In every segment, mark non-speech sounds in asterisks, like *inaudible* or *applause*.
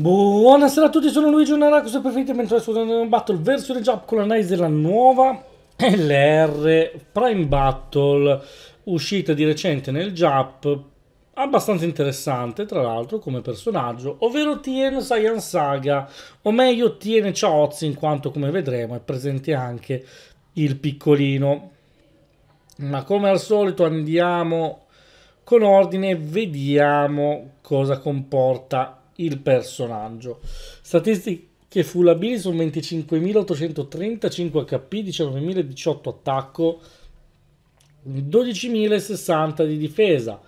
Buonasera a tutti, sono Luigi Onaraco, se preferite bentornati su un Battle versione Jump con l'analisi della nuova LR Prime Battle uscita di recente nel Jump abbastanza interessante tra l'altro come personaggio, ovvero Tien Saiyan Saga, o meglio Tien Chaozi in quanto come vedremo è presente anche il piccolino. Ma come al solito andiamo con ordine e vediamo cosa comporta il personaggio. Statistiche full ability sono 25.835 HP, 19.018 attacco, 12.060 di difesa.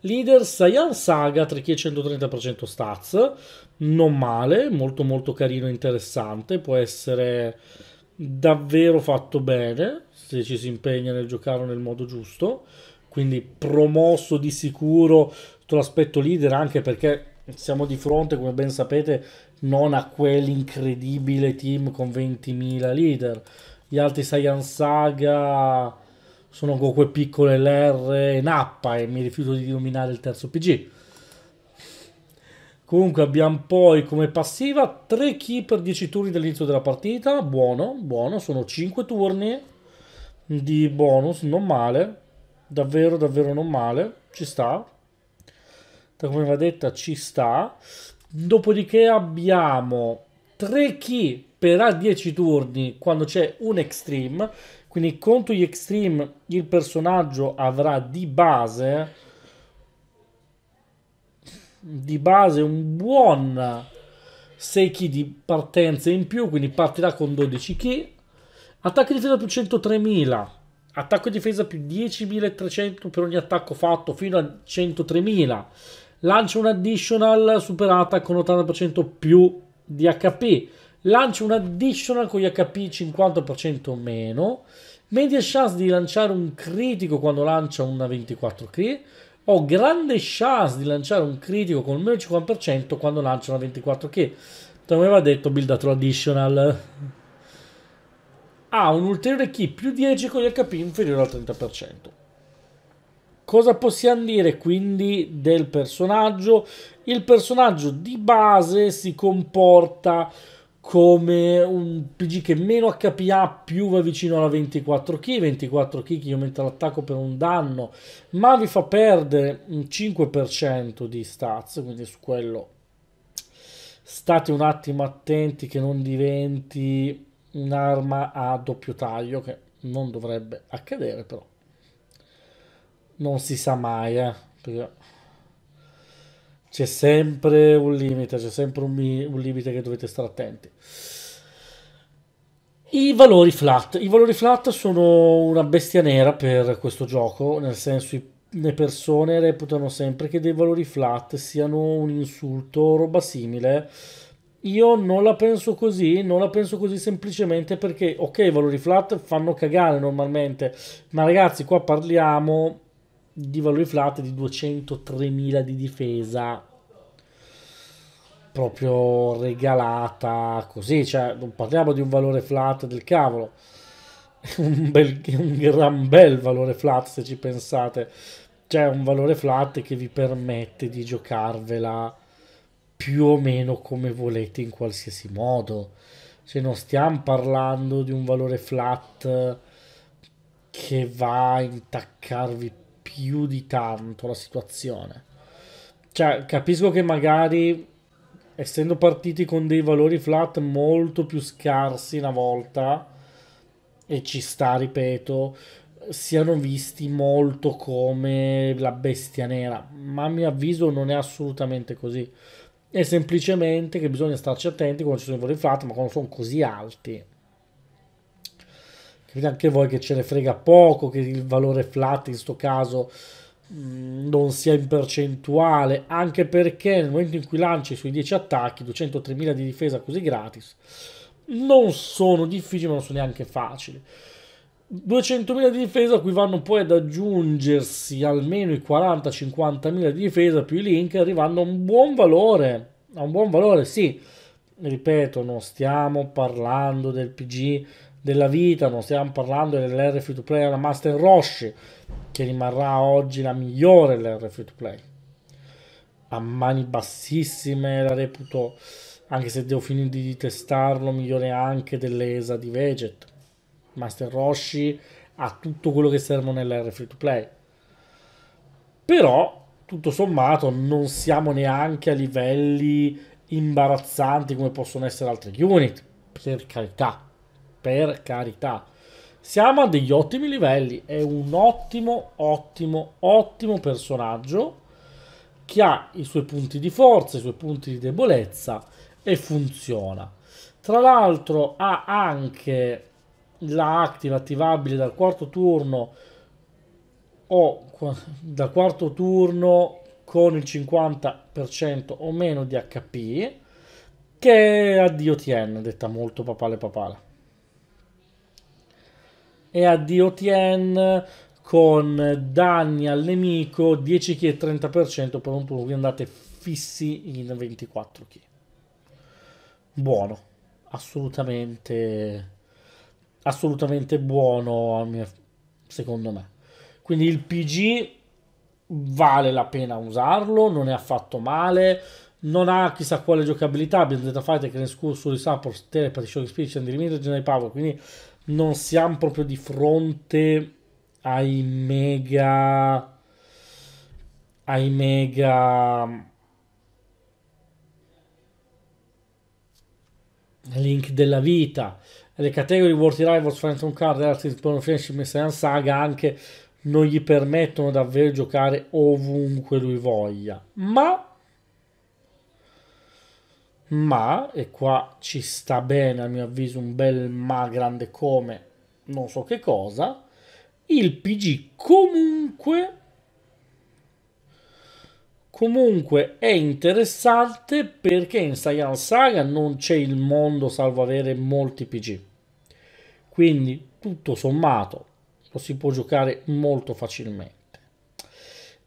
Leader Saiyan Saga 3130% stats, non male, molto molto carino e interessante, può essere davvero fatto bene se ci si impegna nel giocarlo nel modo giusto, quindi promosso di sicuro l'aspetto leader anche perché siamo di fronte, come ben sapete, non a quell'incredibile team con 20.000 leader. Gli altri Saiyan Saga sono con Goku piccole LR e Nappa e mi rifiuto di nominare il terzo PG. Comunque abbiamo poi come passiva 3 key per 10 turni dall'inizio della partita, buono, buono, sono 5 turni di bonus, non male, davvero davvero non male, ci sta da come va detta ci sta. Dopodiché abbiamo 3 key per A10 turni quando c'è un extreme, quindi contro gli extreme il personaggio avrà di base di base un buon 6 key di partenza in più, quindi partirà con 12 key. Attacco e difesa più 103.000, attacco e difesa più 10.300 per ogni attacco fatto fino a 103.000 lancia un additional superata con 80% più di HP, lancia un additional con gli HP 50% meno, media chance di lanciare un critico quando lancia una 24 crit, ho grande chance di lanciare un critico con meno 50% quando lancia una 24 crit. Come aveva detto, buildatelo additional. Ha ah, un ulteriore key più 10 con gli HP inferiore al 30%. Cosa possiamo dire quindi del personaggio? Il personaggio di base si comporta come un PG che meno HPA più va vicino alla 24K, 24K che aumenta l'attacco per un danno, ma vi fa perdere un 5% di stats, quindi su quello state un attimo attenti che non diventi un'arma a doppio taglio, che non dovrebbe accadere però non si sa mai, eh, c'è sempre un limite, c'è sempre un, un limite che dovete stare attenti. I valori flat. I valori flat sono una bestia nera per questo gioco, nel senso le persone reputano sempre che dei valori flat siano un insulto o roba simile. Io non la penso così, non la penso così semplicemente perché, ok, i valori flat fanno cagare normalmente, ma ragazzi, qua parliamo di valore flat di 203.000 di difesa proprio regalata così cioè non parliamo di un valore flat del cavolo *laughs* un, bel, un gran bel valore flat se ci pensate cioè un valore flat che vi permette di giocarvela più o meno come volete in qualsiasi modo se non stiamo parlando di un valore flat che va a intaccarvi più di tanto la situazione. Cioè, capisco che magari essendo partiti con dei valori flat molto più scarsi una volta, e ci sta, ripeto, siano visti molto come la bestia nera, ma a mio avviso non è assolutamente così. È semplicemente che bisogna starci attenti quando ci sono i valori flat, ma quando sono così alti capite anche voi che ce ne frega poco che il valore flat in questo caso mm, non sia in percentuale anche perché nel momento in cui lanci sui 10 attacchi 203.000 di difesa così gratis non sono difficili ma non sono neanche facili 200.000 di difesa a cui vanno poi ad aggiungersi almeno i 40-50.000 di difesa più i link arrivando a un buon valore a un buon valore sì ripeto non stiamo parlando del PG della vita, non stiamo parlando dell'R free to play alla Master Roshi, che rimarrà oggi la migliore LR free to play. A mani bassissime la reputo, anche se devo finire di testarlo, migliore anche dell'ESA di Veget. Master Roshi ha tutto quello che serve nell'R free to play. Però, tutto sommato, non siamo neanche a livelli imbarazzanti come possono essere altri unit, per carità per carità. Siamo a degli ottimi livelli, è un ottimo, ottimo, ottimo personaggio che ha i suoi punti di forza, i suoi punti di debolezza e funziona. Tra l'altro ha anche la active attivabile dal quarto turno o dal quarto turno con il 50% o meno di HP che addio TN, detta molto papale papale e a Tien con danni al nemico 10 kg e 30% per un turno, andate fissi in 24 kg. Buono, assolutamente, assolutamente buono secondo me. Quindi il PG vale la pena usarlo, non è affatto male, non ha chissà quale giocabilità, abbiamo detto a Fighter che nel scorso di Sapor, Telepathy, Shock Speech, and Limited General Power, quindi non siamo proprio di fronte ai mega ai mega link della vita le categorie World Rivals, Phantom Card, Artist, Bone Friendship, Messian Saga anche non gli permettono davvero giocare ovunque lui voglia ma ma, e qua ci sta bene a mio avviso un bel ma grande come non so che cosa, il PG comunque, comunque è interessante perché in Saiyan Saga non c'è il mondo salvo avere molti PG. Quindi tutto sommato lo si può giocare molto facilmente.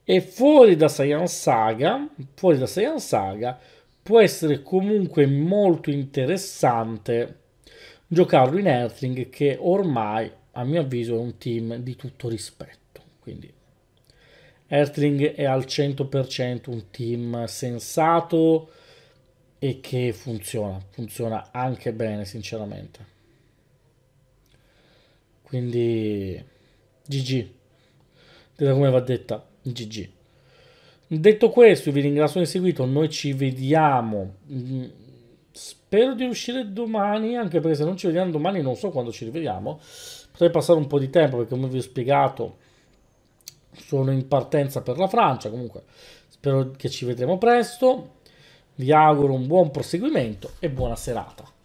E fuori da Saiyan Saga, fuori da Saiyan Saga, può essere comunque molto interessante giocarlo in Earthling che ormai a mio avviso è un team di tutto rispetto quindi Earthling è al 100% un team sensato e che funziona funziona anche bene sinceramente quindi GG detta come va detta GG Detto questo, vi ringrazio di seguito, noi ci vediamo. Mm, spero di riuscire domani, anche perché se non ci vediamo domani non so quando ci rivediamo. Potrei passare un po' di tempo perché come vi ho spiegato sono in partenza per la Francia, comunque spero che ci vedremo presto. Vi auguro un buon proseguimento e buona serata.